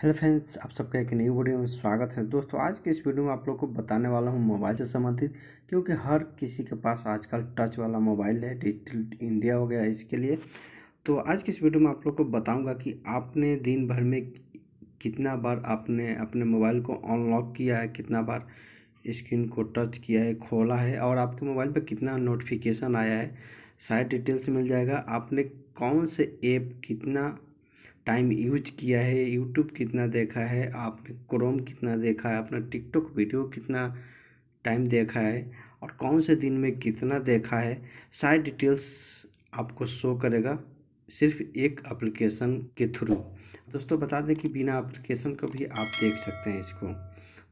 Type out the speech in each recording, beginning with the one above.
hello friends आप सबका एक नई वीडियो में स्वागत है दोस्तों आज के इस वीडियो में आप लोग को बताने वाला हूँ मोबाइल से संबंधित क्योंकि हर किसी के पास आजकल टच वाला मोबाइल है डिजिटल इंडिया हो गया इसके लिए तो आज के इस वीडियो में आप लोग को बताऊँगा कि आपने दिन भर में कितना बार आपने अपने मोबाइल को अनलॉक किया है कितना बार स्क्रीन को टच किया है खोला है और आपके मोबाइल पर कितना नोटिफिकेशन आया है सारी डिटेल्स मिल जाएगा आपने कौन से ऐप कितना टाइम यूज किया है यूट्यूब कितना देखा है आपने क्रोम कितना देखा है अपना टिकटॉक वीडियो कितना टाइम देखा है और कौन से दिन में कितना देखा है सारी डिटेल्स आपको शो करेगा सिर्फ एक एप्लीकेशन के थ्रू दोस्तों बता दें कि बिना एप्लीकेशन को भी आप देख सकते हैं इसको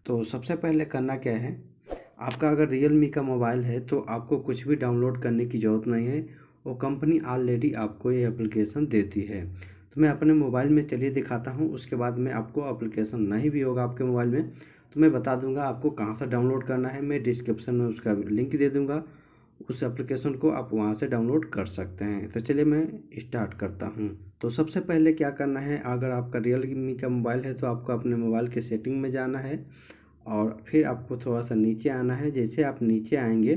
तो सबसे पहले करना क्या है आपका अगर रियल मी का मोबाइल है तो आपको कुछ भी डाउनलोड करने की ज़रूरत नहीं है वो कंपनी ऑलरेडी आपको ये एप्लीकेशन देती है तो मैं अपने मोबाइल में चलिए दिखाता हूँ उसके बाद में आपको एप्लीकेशन नहीं भी होगा आपके मोबाइल में तो मैं बता दूंगा आपको कहाँ से डाउनलोड करना है मैं डिस्क्रिप्शन में उसका लिंक दे दूँगा उस एप्लीकेशन को आप वहाँ से डाउनलोड कर सकते हैं तो चलिए मैं स्टार्ट करता हूँ तो सबसे पहले क्या करना है अगर आपका रियल मी का मोबाइल है तो आपको अपने मोबाइल के सेटिंग में जाना है और फिर आपको थोड़ा सा नीचे आना है जैसे आप नीचे आएंगे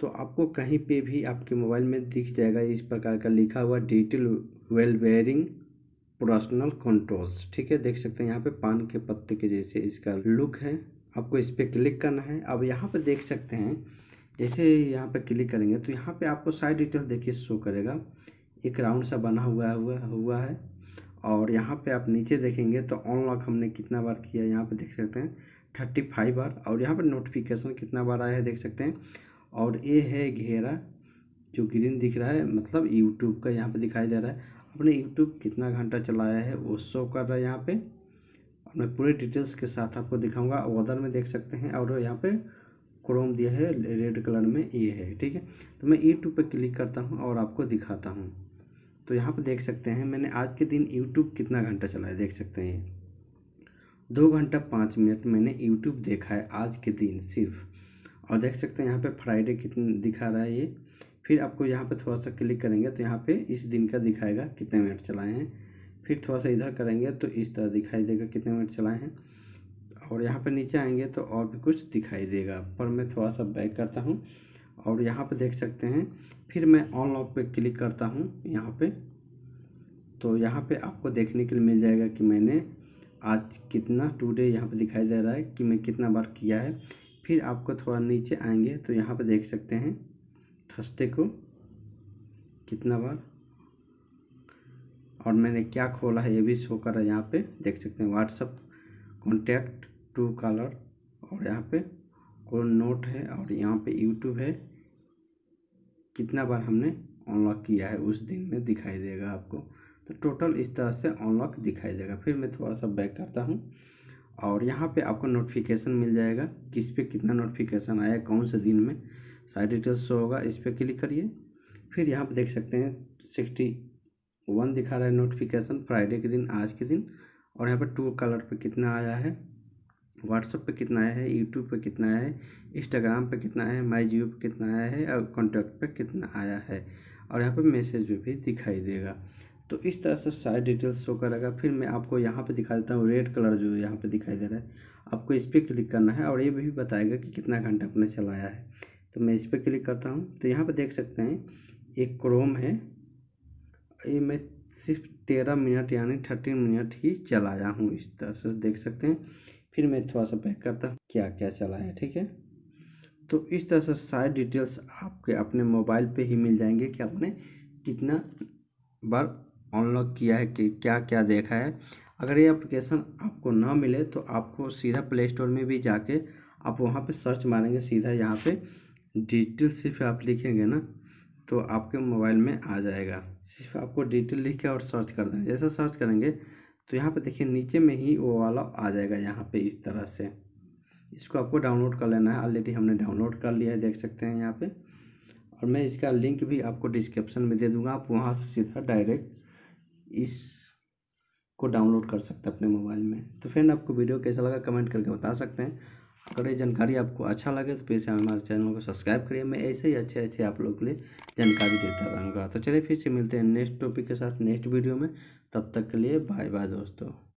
तो आपको कहीं पे भी आपके मोबाइल में दिख जाएगा इस प्रकार का लिखा हुआ detail well bearing personal controls ठीक है देख सकते हैं यहाँ पे पान के पत्ते के जैसे इसका लुक है आपको इस पर क्लिक करना है अब यहाँ पे देख सकते हैं जैसे यहाँ पे क्लिक करेंगे तो यहाँ पे आपको साइड डिटेल देखिए शो करेगा एक राउंड सा बना हुआ हुआ हुआ है और यहाँ पे आप नीचे देखेंगे तो अनलॉक हमने कितना बार किया यहाँ पे देख सकते हैं थर्टी फाइव बार और यहाँ पर नोटिफिकेशन कितना बार आया है देख सकते हैं और ये है घेरा जो ग्रीन दिख रहा है मतलब यूट्यूब का यहाँ पर दिखाई दे रहा है आपने यूट्यूब कितना घंटा चलाया है वो शो कर रहा है यहाँ पे और मैं पूरे डिटेल्स के साथ आपको दिखाऊंगा वदर में देख सकते हैं और यहाँ पे क्रोम दिया है रेड कलर में ये है ठीक है तो मैं यूट्यूब पे क्लिक करता हूँ और आपको दिखाता हूँ तो यहाँ पर देख सकते हैं मैंने आज के दिन यूट्यूब कितना घंटा चलाया देख सकते हैं दो घंटा पाँच मिनट मैंने यूट्यूब देखा है आज के दिन सिर्फ और देख सकते हैं यहाँ पे फ्राइडे कितने दिखा रहा है ये फिर आपको यहाँ पे थोड़ा सा क्लिक करेंगे तो यहाँ पे इस दिन का दिखाएगा कितने मिनट चलाए हैं फिर थोड़ा सा इधर करेंगे तो इस तरह दिखाई देगा कितने मिनट चलाए हैं और यहाँ पे नीचे आएंगे तो और भी कुछ दिखाई देगा पर मैं थोड़ा सा बैक करता हूँ और यहाँ पे देख सकते हैं फिर मैं ऑनलॉक पे क्लिक करता हूँ यहाँ पे तो यहाँ पे आपको देखने के लिए मिल जाएगा कि मैंने आज कितना डे यहाँ पर दिखाई दे रहा है कि मैं कितना बार किया है फिर आपको थोड़ा नीचे आएंगे तो यहाँ पर देख सकते हैं थर्सडे को कितना बार और मैंने क्या खोला है ये भी शो कर रहा है यहाँ पे देख सकते हैं व्हाट्सअप कॉन्टैक्ट टू कलर और यहाँ पे कोड नोट है और यहाँ पे यूट्यूब है कितना बार हमने अनलॉक किया है उस दिन में दिखाई देगा आपको तो टोटल इस तरह से अनलॉक दिखाई देगा फिर मैं थोड़ा सा बैक करता हूँ और यहाँ पे आपको नोटिफिकेशन मिल जाएगा किस पे कितना नोटिफिकेशन आया कौन से दिन में सारी डिटेल्स शो होगा इस पर क्लिक करिए फिर यहाँ पर देख सकते हैं सिक्सटी वन दिखा रहा है नोटिफिकेशन फ्राइडे के दिन आज के दिन और यहाँ पर टू कलर पे कितना आया है व्हाट्सअप पे कितना आया है यूट्यूब पे कितना आया है इंस्टाग्राम पे कितना आया है माई जियो पर कितना आया है और कॉन्टैक्ट पे कितना आया है और यहाँ पे मैसेज भी, भी दिखाई देगा तो इस तरह से सारी डिटेल्स शो करेगा फिर मैं आपको यहाँ पे दिखा देता हूँ रेड कलर जो यहाँ पे दिखाई दे रहा है आपको इस पर क्लिक करना है और ये भी बताएगा कि कितना घंटा आपने चलाया है तो मैं इस पर क्लिक करता हूँ तो यहाँ पर देख सकते हैं एक क्रोम है ये मैं सिर्फ तेरह मिनट यानी थर्टीन मिनट ही चलाया हूँ इस तरह से देख सकते हैं फिर मैं थोड़ा सा पैक करता हूँ क्या क्या चलाया ठीक है तो इस तरह से सारे डिटेल्स आपके अपने मोबाइल पे ही मिल जाएंगे कि आपने कितना बार अनलॉक किया है कि क्या क्या देखा है अगर ये एप्लीकेशन आपको ना मिले तो आपको सीधा प्ले स्टोर में भी जाके आप वहाँ पे सर्च मारेंगे सीधा यहाँ पे डिजिटल सिर्फ आप लिखेंगे ना तो आपके मोबाइल में आ जाएगा सिर्फ आपको डिटेल लिख के और सर्च कर देना जैसा सर्च करेंगे तो यहाँ पे देखिए नीचे में ही वो वाला आ जाएगा यहाँ पे इस तरह से इसको आपको डाउनलोड कर लेना है ऑलरेडी हमने डाउनलोड कर लिया है देख सकते हैं यहाँ पे और मैं इसका लिंक भी आपको डिस्क्रिप्शन में दे दूँगा आप वहाँ से सीधा डायरेक्ट इस को डाउनलोड कर सकते हैं अपने मोबाइल में तो फ्रेंड आपको वीडियो कैसा लगा कमेंट करके बता सकते हैं अगर ये जानकारी आपको अच्छा लगे तो फिर से हमारे चैनल को सब्सक्राइब करिए मैं ऐसे ही अच्छे अच्छे आप लोगों के लिए जानकारी देता रहूँगा तो चलिए फिर से मिलते हैं नेक्स्ट टॉपिक के साथ नेक्स्ट वीडियो में तब तक के लिए बाय बाय दोस्तों